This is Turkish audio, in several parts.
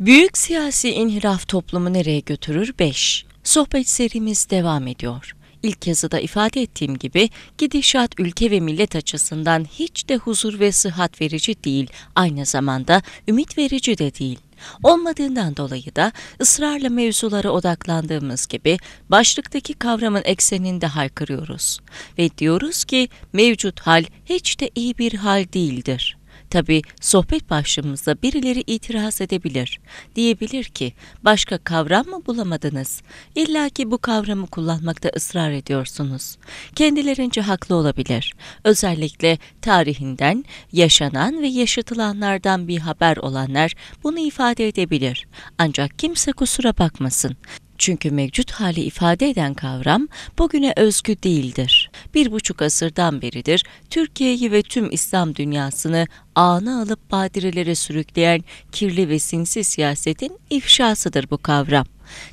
Büyük siyasi inhiraf toplumu nereye götürür? 5. Sohbet serimiz devam ediyor. İlk yazıda ifade ettiğim gibi gidişat ülke ve millet açısından hiç de huzur ve sıhhat verici değil, aynı zamanda ümit verici de değil. Olmadığından dolayı da ısrarla mevzulara odaklandığımız gibi başlıktaki kavramın ekseninde haykırıyoruz ve diyoruz ki mevcut hal hiç de iyi bir hal değildir. Tabii sohbet başlığımızda birileri itiraz edebilir. Diyebilir ki başka kavram mı bulamadınız? İlla ki bu kavramı kullanmakta ısrar ediyorsunuz. Kendilerince haklı olabilir. Özellikle tarihinden, yaşanan ve yaşatılanlardan bir haber olanlar bunu ifade edebilir. Ancak kimse kusura bakmasın. Çünkü mevcut hali ifade eden kavram bugüne özgü değildir. Bir buçuk asırdan beridir Türkiye'yi ve tüm İslam dünyasını ağına alıp badirelere sürükleyen kirli ve sinsi siyasetin ifşasıdır bu kavram.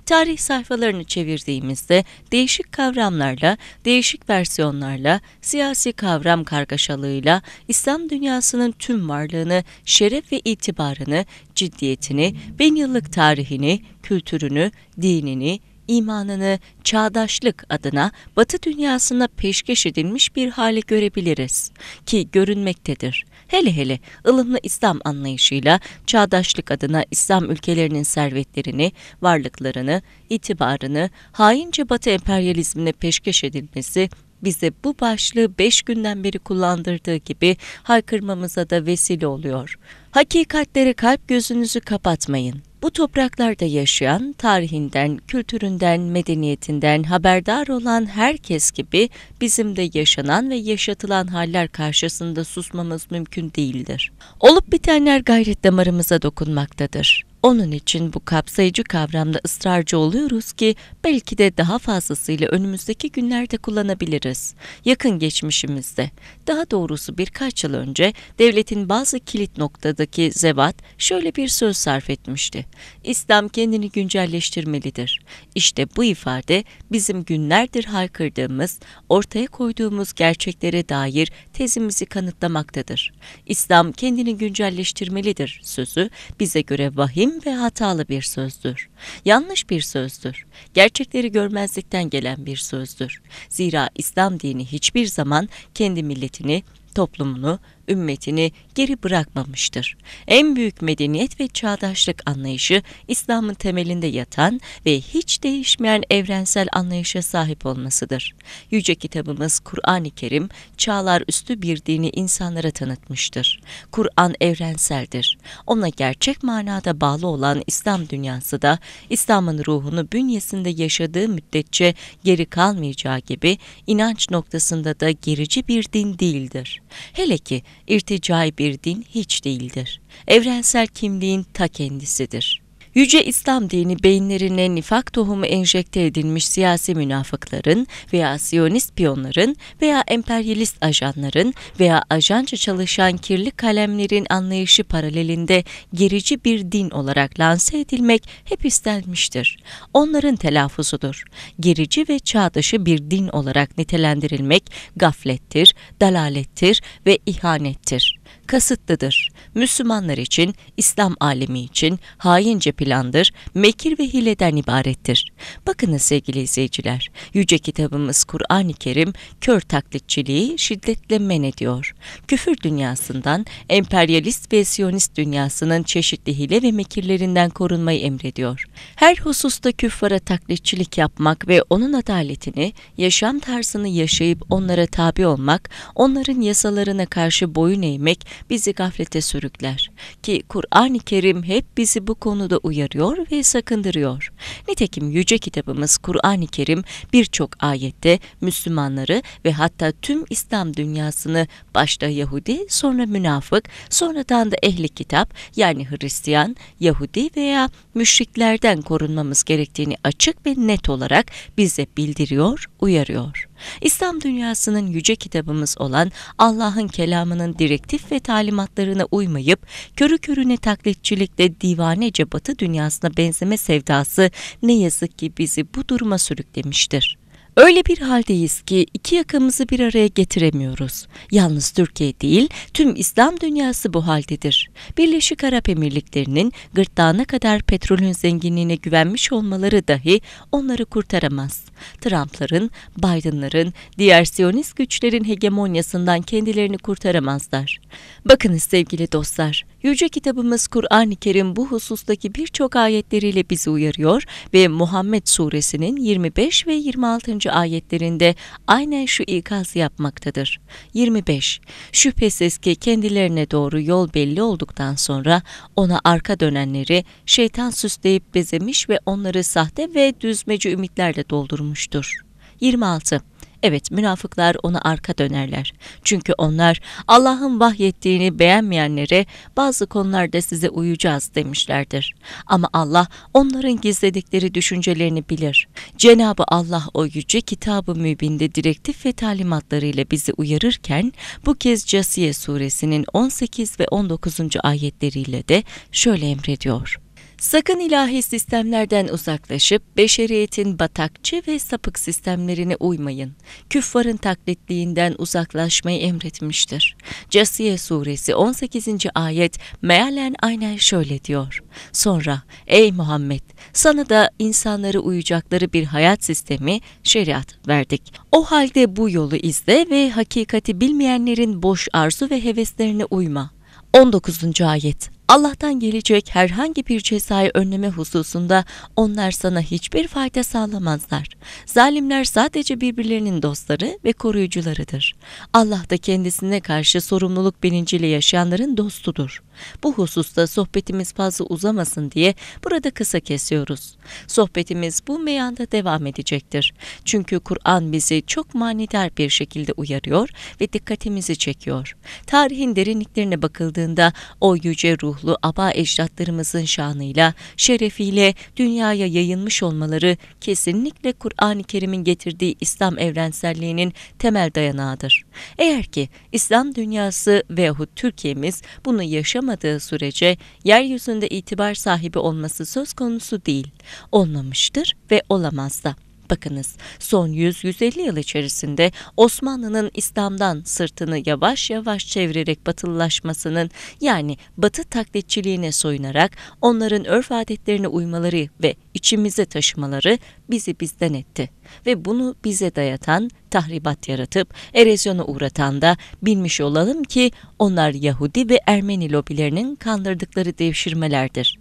Tarih sayfalarını çevirdiğimizde değişik kavramlarla, değişik versiyonlarla, siyasi kavram kargaşalığıyla İslam dünyasının tüm varlığını, şeref ve itibarını, ciddiyetini, bin yıllık tarihini, kültürünü, dinini, imanını çağdaşlık adına Batı dünyasına peşkeş edilmiş bir hale görebiliriz ki görünmektedir. Hele hele ılımlı İslam anlayışıyla çağdaşlık adına İslam ülkelerinin servetlerini, varlıklarını, itibarını haince Batı emperyalizmine peşkeş edilmesi bize bu başlığı beş günden beri kullandırdığı gibi haykırmamıza da vesile oluyor. Hakikatlere kalp gözünüzü kapatmayın. Bu topraklarda yaşayan, tarihinden, kültüründen, medeniyetinden haberdar olan herkes gibi bizim de yaşanan ve yaşatılan haller karşısında susmamız mümkün değildir. Olup bitenler gayret damarımıza dokunmaktadır. Onun için bu kapsayıcı kavramda ısrarcı oluyoruz ki belki de daha fazlasıyla önümüzdeki günlerde kullanabiliriz. Yakın geçmişimizde, daha doğrusu birkaç yıl önce devletin bazı kilit noktadaki zevat şöyle bir söz sarf etmişti. İslam kendini güncelleştirmelidir. İşte bu ifade bizim günlerdir haykırdığımız, ortaya koyduğumuz gerçeklere dair tezimizi kanıtlamaktadır. İslam kendini güncelleştirmelidir sözü bize göre vahim vahim ve hatalı bir sözdür. Yanlış bir sözdür. Gerçekleri görmezlikten gelen bir sözdür. Zira İslam dini hiçbir zaman kendi milletini, toplumunu, ümmetini geri bırakmamıştır. En büyük medeniyet ve çağdaşlık anlayışı İslam'ın temelinde yatan ve hiç değişmeyen evrensel anlayışa sahip olmasıdır. Yüce kitabımız Kur'an-ı Kerim çağlar üstü bir dini insanlara tanıtmıştır. Kur'an evrenseldir. Ona gerçek manada bağlı olan İslam dünyası da İslam'ın ruhunu bünyesinde yaşadığı müddetçe geri kalmayacağı gibi inanç noktasında da gerici bir din değildir. Hele ki irticai bir din hiç değildir. Evrensel kimliğin ta kendisidir. Yüce İslam dini beyinlerine nifak tohumu enjekte edilmiş siyasi münafıkların veya siyonist piyonların veya emperyalist ajanların veya ajanca çalışan kirli kalemlerin anlayışı paralelinde gerici bir din olarak lanse edilmek hep istenmiştir. Onların telaffuzudur. Gerici ve çağdaşı bir din olarak nitelendirilmek gaflettir, dalalettir ve ihanettir kasıtlıdır. Müslümanlar için, İslam alemi için haince plandır, mekir ve hileden ibarettir. Bakınız sevgili izleyiciler, yüce kitabımız Kur'an-ı Kerim kör taklitçiliği şiddetle men ediyor. Küfür dünyasından, emperyalist ve siyonist dünyasının çeşitli hile ve mekirlerinden korunmayı emrediyor. Her hususta küffara taklitçilik yapmak ve onun adaletini, yaşam tarzını yaşayıp onlara tabi olmak, onların yasalarına karşı boyun eğmek, etmek bizi gaflete sürükler. Ki Kur'an-ı Kerim hep bizi bu konuda uyarıyor ve sakındırıyor. Nitekim yüce kitabımız Kur'an-ı Kerim birçok ayette Müslümanları ve hatta tüm İslam dünyasını başta Yahudi, sonra münafık, sonradan da ehli kitap yani Hristiyan, Yahudi veya müşriklerden korunmamız gerektiğini açık ve net olarak bize bildiriyor, uyarıyor. İslam dünyasının yüce kitabımız olan Allah'ın kelamının direktif ve talimatlarına uymayıp körü körüne taklitçilikle divanece batı dünyasına benzeme sevdası ne yazık ki bizi bu duruma sürüklemiştir. Öyle bir haldeyiz ki iki yakamızı bir araya getiremiyoruz. Yalnız Türkiye değil, tüm İslam dünyası bu haldedir. Birleşik Arap Emirlikleri'nin gırtlağına kadar petrolün zenginliğine güvenmiş olmaları dahi onları kurtaramaz. Trump'ların, Biden'ların, diğer Siyonist güçlerin hegemonyasından kendilerini kurtaramazlar. Bakınız sevgili dostlar, Yüce kitabımız Kur'an-ı Kerim bu husustaki birçok ayetleriyle bizi uyarıyor ve Muhammed suresinin 25 ve 26. ayetlerinde aynen şu ikazı yapmaktadır. 25. Şüphesiz ki kendilerine doğru yol belli olduktan sonra ona arka dönenleri şeytan süsleyip bezemiş ve onları sahte ve düzmece ümitlerle doldurmuştur. 26. Evet münafıklar ona arka dönerler. Çünkü onlar Allah'ın vahyettiğini beğenmeyenlere bazı konularda size uyacağız demişlerdir. Ama Allah onların gizledikleri düşüncelerini bilir. Cenabı Allah o yüce kitabı mübinde direktif ve talimatlarıyla bizi uyarırken bu kez Casiye suresinin 18 ve 19. ayetleriyle de şöyle emrediyor. Sakın ilahi sistemlerden uzaklaşıp beşeriyetin batakçı ve sapık sistemlerine uymayın. Küffarın taklitliğinden uzaklaşmayı emretmiştir. Casiye suresi 18. ayet mealen aynen şöyle diyor. Sonra ey Muhammed sana da insanları uyacakları bir hayat sistemi şeriat verdik. O halde bu yolu izle ve hakikati bilmeyenlerin boş arzu ve heveslerine uyma. 19. ayet Allah'tan gelecek herhangi bir cezayı önleme hususunda onlar sana hiçbir fayda sağlamazlar. Zalimler sadece birbirlerinin dostları ve koruyucularıdır. Allah da kendisine karşı sorumluluk bilinciyle yaşayanların dostudur. Bu hususta sohbetimiz fazla uzamasın diye burada kısa kesiyoruz. Sohbetimiz bu meyanda devam edecektir. Çünkü Kur'an bizi çok manidar bir şekilde uyarıyor ve dikkatimizi çekiyor. Tarihin derinliklerine bakıldığında o yüce ruh ruhlu aba ecdatlarımızın şanıyla, şerefiyle dünyaya yayılmış olmaları kesinlikle Kur'an-ı Kerim'in getirdiği İslam evrenselliğinin temel dayanağıdır. Eğer ki İslam dünyası veyahut Türkiye'miz bunu yaşamadığı sürece yeryüzünde itibar sahibi olması söz konusu değil, olmamıştır ve olamaz da. Bakınız son 100-150 yıl içerisinde Osmanlı'nın İslam'dan sırtını yavaş yavaş çevirerek batılılaşmasının yani batı taklitçiliğine soyunarak onların örf adetlerine uymaları ve içimize taşımaları bizi bizden etti ve bunu bize dayatan, tahribat yaratıp erozyona uğratan da bilmiş olalım ki onlar Yahudi ve Ermeni lobilerinin kandırdıkları devşirmelerdir.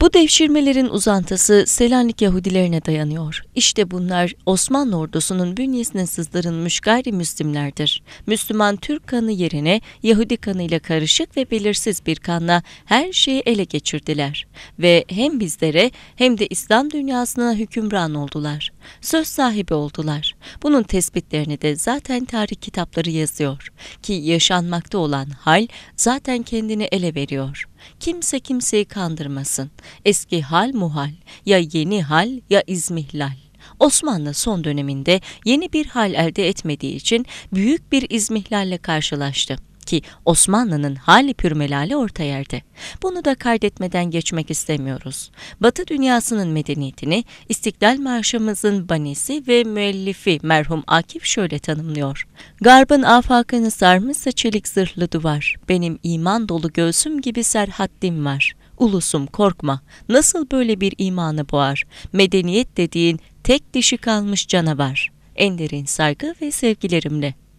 Bu devşirmelerin uzantısı Selanik Yahudilerine dayanıyor. İşte bunlar Osmanlı ordusunun bünyesine sızdırılmış gayrimüslimlerdir. Müslüman Türk kanı yerine Yahudi kanıyla karışık ve belirsiz bir kanla her şeyi ele geçirdiler. Ve hem bizlere hem de İslam dünyasına hükümran oldular. Söz sahibi oldular. Bunun tespitlerini de zaten tarih kitapları yazıyor. Ki yaşanmakta olan hal zaten kendini ele veriyor. Kimse kimseyi kandırmasın. Eski hal muhal, ya yeni hal ya izmihlal. Osmanlı son döneminde yeni bir hal elde etmediği için büyük bir izmihlalle karşılaştı ki Osmanlı'nın hali pürmelali orta yerde. Bunu da kaydetmeden geçmek istemiyoruz. Batı dünyasının medeniyetini İstiklal Marşımızın banisi ve müellifi merhum Akif şöyle tanımlıyor. Garbın afakını sarmışsa çelik zırhlı duvar, benim iman dolu göğsüm gibi serhaddim var. Ulusum korkma, nasıl böyle bir imanı boğar? Medeniyet dediğin tek dişi kalmış canavar. En derin saygı ve sevgilerimle.